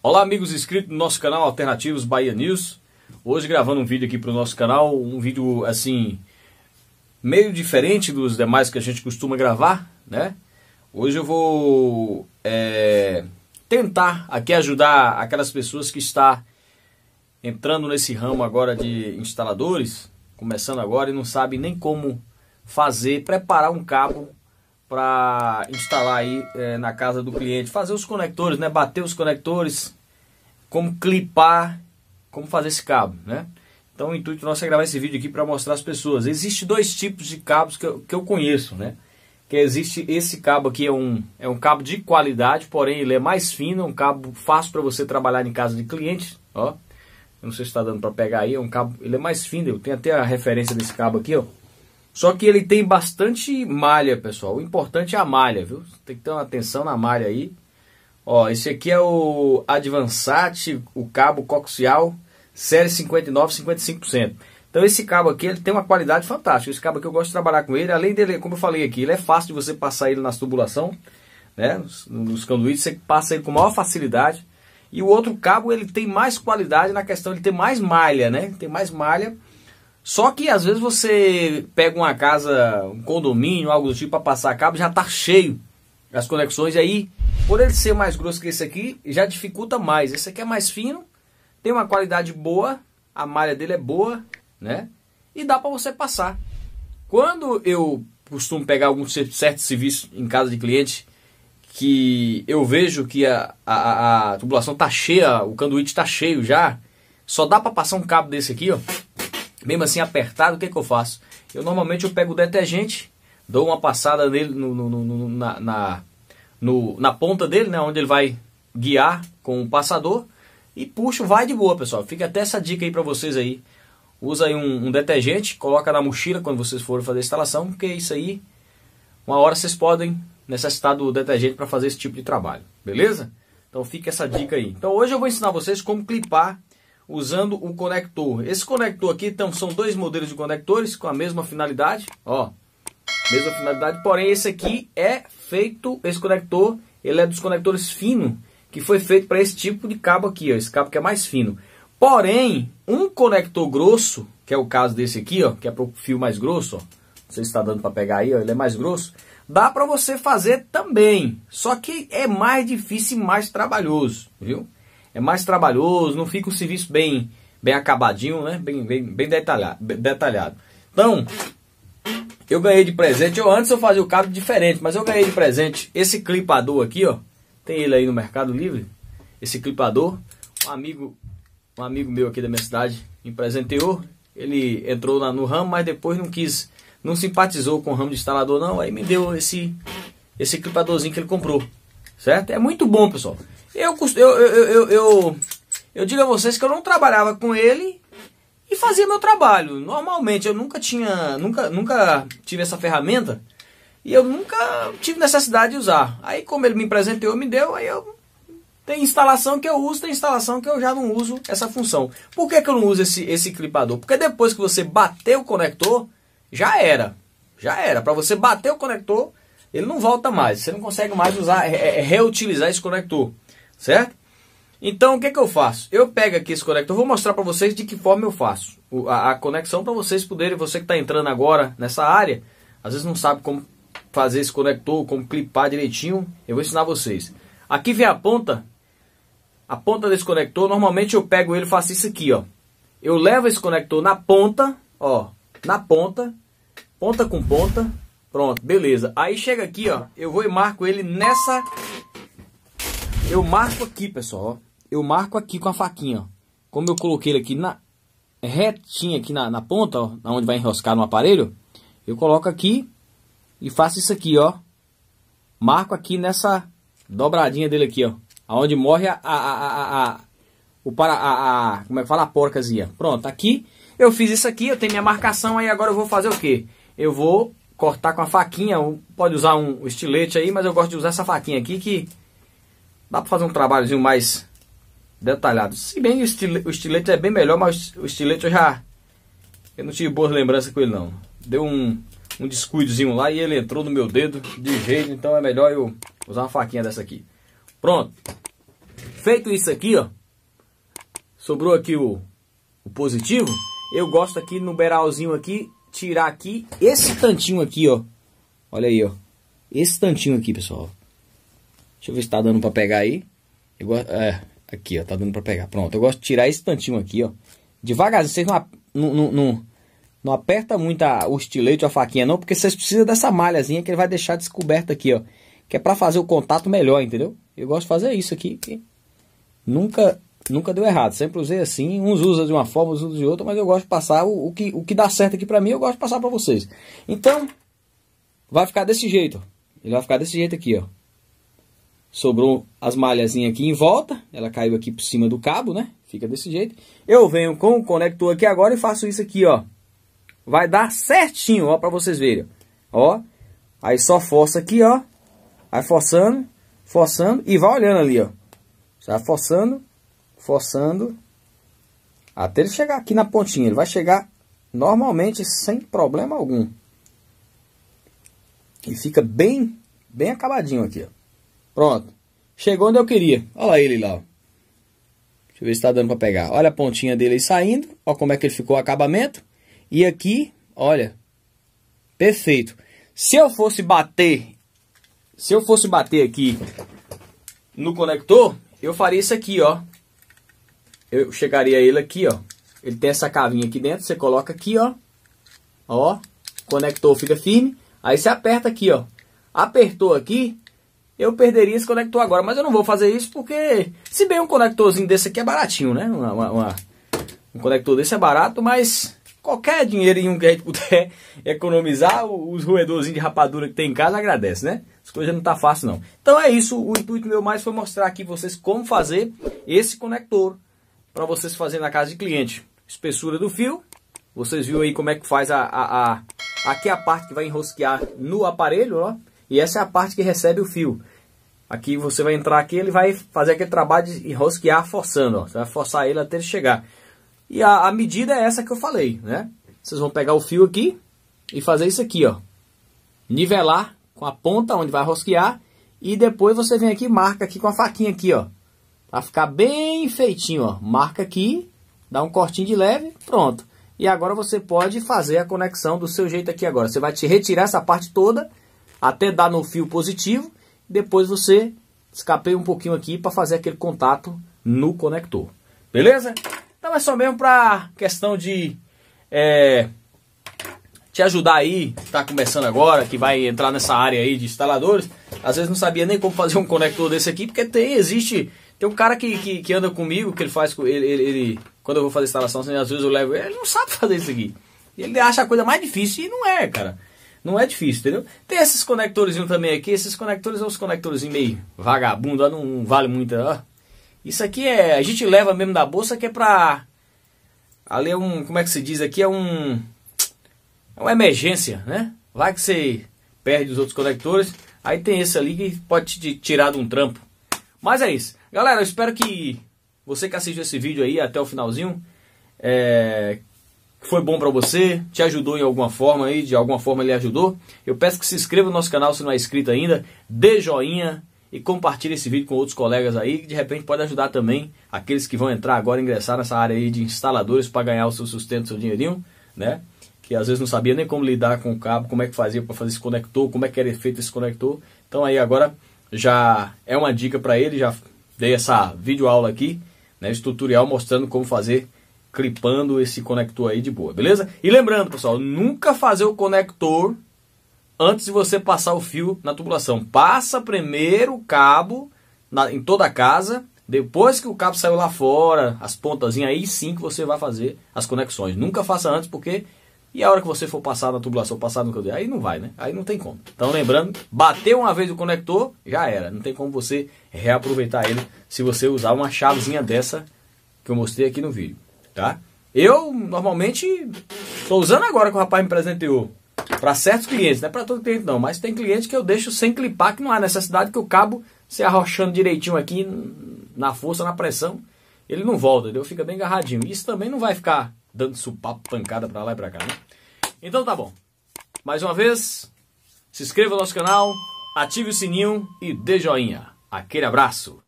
Olá, amigos inscritos no nosso canal Alternativos Bahia News. Hoje gravando um vídeo aqui para o nosso canal, um vídeo assim meio diferente dos demais que a gente costuma gravar, né? Hoje eu vou é, tentar aqui ajudar aquelas pessoas que está entrando nesse ramo agora de instaladores, começando agora e não sabe nem como fazer, preparar um cabo para instalar aí é, na casa do cliente, fazer os conectores, né? Bater os conectores, como clipar, como fazer esse cabo, né? Então o intuito nosso é gravar esse vídeo aqui para mostrar às pessoas. Existem dois tipos de cabos que eu, que eu conheço, né? Que existe esse cabo aqui é um é um cabo de qualidade, porém ele é mais fino, é um cabo fácil para você trabalhar em casa de cliente, ó. Eu não sei se está dando para pegar aí, é um cabo, ele é mais fino, eu tenho até a referência desse cabo aqui, ó. Só que ele tem bastante malha, pessoal. O importante é a malha, viu? Tem que ter uma atenção na malha aí. Ó, esse aqui é o Advansat, o cabo coaxial série 59, 55%. Então esse cabo aqui ele tem uma qualidade fantástica. Esse cabo aqui eu gosto de trabalhar com ele. Além dele, como eu falei aqui, ele é fácil de você passar ele nas tubulação, né? Nos, nos conduítes você passa ele com maior facilidade. E o outro cabo ele tem mais qualidade na questão de ter mais malha, né? Tem mais malha só que às vezes você pega uma casa, um condomínio, algo do tipo para passar cabo, já tá cheio as conexões e aí, por ele ser mais grosso que esse aqui, já dificulta mais. Esse aqui é mais fino, tem uma qualidade boa, a malha dele é boa, né? E dá para você passar. Quando eu costumo pegar algum certo serviço em casa de cliente que eu vejo que a, a, a tubulação tá cheia, o canduíte tá cheio já, só dá para passar um cabo desse aqui, ó mesmo assim apertado, o que, é que eu faço? Eu normalmente eu pego o detergente, dou uma passada nele no, no, no, na, na, na, ponta dele, né, onde ele vai guiar com o passador e puxo, vai de boa, pessoal. Fica até essa dica aí para vocês aí. Usa aí um, um, detergente, coloca na mochila quando vocês forem fazer a instalação, porque isso aí, uma hora vocês podem necessitar do detergente para fazer esse tipo de trabalho, beleza? Então fica essa dica aí. Então hoje eu vou ensinar vocês como clipar usando o conector. Esse conector aqui então, são dois modelos de conectores com a mesma finalidade, ó, mesma finalidade, porém esse aqui é feito, esse conector, ele é dos conectores fino, que foi feito para esse tipo de cabo aqui, ó, esse cabo que é mais fino. Porém, um conector grosso, que é o caso desse aqui, ó, que é para o fio mais grosso, ó, não sei se está dando para pegar aí, ó, ele é mais grosso, dá para você fazer também, só que é mais difícil e mais trabalhoso, viu? é mais trabalhoso, não fica o serviço bem, bem acabadinho, né? Bem, bem, bem detalhado, detalhado. Então, eu ganhei de presente. Eu antes eu fazia o cabo diferente, mas eu ganhei de presente esse clipador aqui, ó. Tem ele aí no Mercado Livre. Esse clipador, um amigo, um amigo meu aqui da minha cidade me presenteou. Ele entrou lá no ramo, mas depois não quis, não simpatizou com o ramo de instalador não. Aí me deu esse esse clipadorzinho que ele comprou, certo? É muito bom, pessoal. Eu, eu, eu, eu, eu, digo a vocês que eu não trabalhava com ele e fazia meu trabalho. Normalmente, eu nunca tinha, nunca, nunca tive essa ferramenta e eu nunca tive necessidade de usar. Aí, como ele me presenteou, me deu, aí eu. Tem instalação que eu uso, tem instalação que eu já não uso essa função. Por que, que eu não uso esse, esse clipador? Porque depois que você bater o conector, já era. Já era. Para você bater o conector, ele não volta mais. Você não consegue mais usar, reutilizar esse conector certo? Então, o que, é que eu faço? Eu pego aqui esse conector, vou mostrar para vocês de que forma eu faço a, a conexão para vocês poderem, você que está entrando agora nessa área, às vezes não sabe como fazer esse conector, como clipar direitinho, eu vou ensinar vocês. Aqui vem a ponta, a ponta desse conector, normalmente eu pego ele e faço isso aqui, ó. Eu levo esse conector na ponta, ó, na ponta, ponta com ponta, pronto, beleza. Aí chega aqui, ó, eu vou e marco ele nessa eu marco aqui, pessoal. Ó. Eu marco aqui com a faquinha. Ó. Como eu coloquei ele aqui na retinha aqui na, na ponta, ó, onde vai enroscar no aparelho, eu coloco aqui e faço isso aqui, ó. Marco aqui nessa dobradinha dele aqui, ó. Aonde morre a, a, a, a o para a, a, como é que fala a porcazinha. Pronto, aqui eu fiz isso aqui, eu tenho minha marcação aí, agora eu vou fazer o quê? Eu vou cortar com a faquinha, pode usar um estilete aí, mas eu gosto de usar essa faquinha aqui que Dá para fazer um trabalhozinho mais detalhado. Se bem o estilete, o estilete é bem melhor, mas o estilete eu já... Eu não tive boas lembranças com ele não. Deu um, um descuidozinho lá e ele entrou no meu dedo de jeito. Então é melhor eu usar uma faquinha dessa aqui. Pronto. Feito isso aqui, ó. Sobrou aqui o, o positivo. Eu gosto aqui no beralzinho aqui, tirar aqui esse tantinho aqui, ó. Olha aí, ó. Esse tantinho aqui, pessoal. Deixa eu ver se tá dando pra pegar aí. Eu, é, aqui, ó, tá dando pra pegar. Pronto, eu gosto de tirar esse tantinho aqui, ó. Devagarzinho, vocês não, não, não, não aperta muito a, o estilete ou a faquinha não, porque vocês precisam dessa malhazinha que ele vai deixar descoberta aqui, ó. Que é pra fazer o contato melhor, entendeu? Eu gosto de fazer isso aqui, que nunca, nunca deu errado. Sempre usei assim, uns usam de uma forma, uns usam de outra, mas eu gosto de passar o, o, que, o que dá certo aqui pra mim, eu gosto de passar pra vocês. Então, vai ficar desse jeito, Ele vai ficar desse jeito aqui, ó sobrou as malhazinhas aqui em volta, ela caiu aqui por cima do cabo, né? Fica desse jeito. Eu venho com o conector aqui agora e faço isso aqui, ó. Vai dar certinho, ó, pra vocês verem. Ó, aí só força aqui, ó. Vai forçando, forçando e vai olhando ali, ó. Você vai forçando, forçando, até ele chegar aqui na pontinha. Ele vai chegar normalmente sem problema algum. E fica bem, bem acabadinho aqui, ó. Pronto. Chegou onde eu queria. Olha ele lá. Deixa eu ver se tá dando para pegar. Olha a pontinha dele aí saindo. Olha como é que ele ficou o acabamento. E aqui, olha. Perfeito. Se eu fosse bater... Se eu fosse bater aqui no conector, eu faria isso aqui, ó. Eu chegaria ele aqui, ó. Ele tem essa cavinha aqui dentro. Você coloca aqui, ó. Ó. Conector fica firme. Aí você aperta aqui, ó. Apertou aqui, eu perderia esse conector agora. Mas eu não vou fazer isso porque, se bem um conectorzinho desse aqui é baratinho, né? Uma, uma, uma, um conector desse é barato, mas qualquer dinheirinho que a gente puder economizar, os roedorzinhos de rapadura que tem em casa agradece, né? As coisas não tá fácil não. Então é isso, o intuito meu mais foi mostrar aqui vocês como fazer esse conector para vocês fazerem na casa de cliente. Espessura do fio, vocês viram aí como é que faz a, a, a aqui é a parte que vai enrosquear no aparelho, ó. E essa é a parte que recebe o fio. Aqui você vai entrar aqui, ele vai fazer aquele trabalho de rosquear forçando, ó. Você vai forçar ele até ele chegar. E a, a medida é essa que eu falei, né? Vocês vão pegar o fio aqui e fazer isso aqui, ó. Nivelar com a ponta onde vai rosquear e depois você vem aqui e marca aqui com a faquinha aqui, ó. Pra ficar bem feitinho, ó. Marca aqui, dá um cortinho de leve, pronto. E agora você pode fazer a conexão do seu jeito aqui agora. Você vai te retirar essa parte toda até dar no fio positivo, depois você escapeia um pouquinho aqui para fazer aquele contato no conector. Beleza? Então é só mesmo para questão de é, te ajudar aí, tá está começando agora, que vai entrar nessa área aí de instaladores. Às vezes não sabia nem como fazer um conector desse aqui, porque tem, existe, tem um cara que, que, que anda comigo, que ele faz, ele, ele, ele, quando eu vou fazer instalação, assim, às vezes eu levo, ele não sabe fazer isso aqui. Ele acha a coisa mais difícil e não é, cara. Não é difícil, entendeu? Tem esses conectores também aqui. Esses conectores são os conectores meio vagabundo, não vale muito. Ó. Isso aqui é. A gente leva mesmo da bolsa que é pra. Ali é um. Como é que se diz aqui? É um. É uma emergência, né? Vai que você perde os outros conectores. Aí tem esse ali que pode te tirar de um trampo. Mas é isso. Galera, eu espero que você que assistiu esse vídeo aí até o finalzinho. É, foi bom para você, te ajudou em alguma forma aí, de alguma forma ele ajudou, eu peço que se inscreva no nosso canal se não é inscrito ainda, dê joinha e compartilhe esse vídeo com outros colegas aí, que de repente pode ajudar também aqueles que vão entrar agora, ingressar nessa área aí de instaladores para ganhar o seu sustento, seu dinheirinho, né? Que às vezes não sabia nem como lidar com o cabo, como é que fazia para fazer esse conector, como é que era feito esse conector. Então aí agora já é uma dica para ele, já dei essa vídeo aula aqui, né, esse tutorial mostrando como fazer clipando esse conector aí de boa, beleza? E lembrando, pessoal, nunca fazer o conector antes de você passar o fio na tubulação. Passa primeiro o cabo na, em toda a casa, depois que o cabo saiu lá fora, as pontazinhas, aí sim que você vai fazer as conexões. Nunca faça antes, porque e a hora que você for passar na tubulação, passar no cadeia, aí não vai, né? Aí não tem como. Então lembrando, bateu uma vez o conector, já era. Não tem como você reaproveitar ele se você usar uma chavezinha dessa que eu mostrei aqui no vídeo. Tá? Eu, normalmente, estou usando agora que o rapaz me presenteou. Para certos clientes, não é para todo cliente não, mas tem clientes que eu deixo sem clipar, que não há necessidade que o cabo se arrochando direitinho aqui na força, na pressão, ele não volta, entendeu? Fica bem agarradinho. Isso também não vai ficar dando supapo, pancada para lá e para cá, né? Então tá bom. Mais uma vez, se inscreva no nosso canal, ative o sininho e dê joinha. Aquele abraço.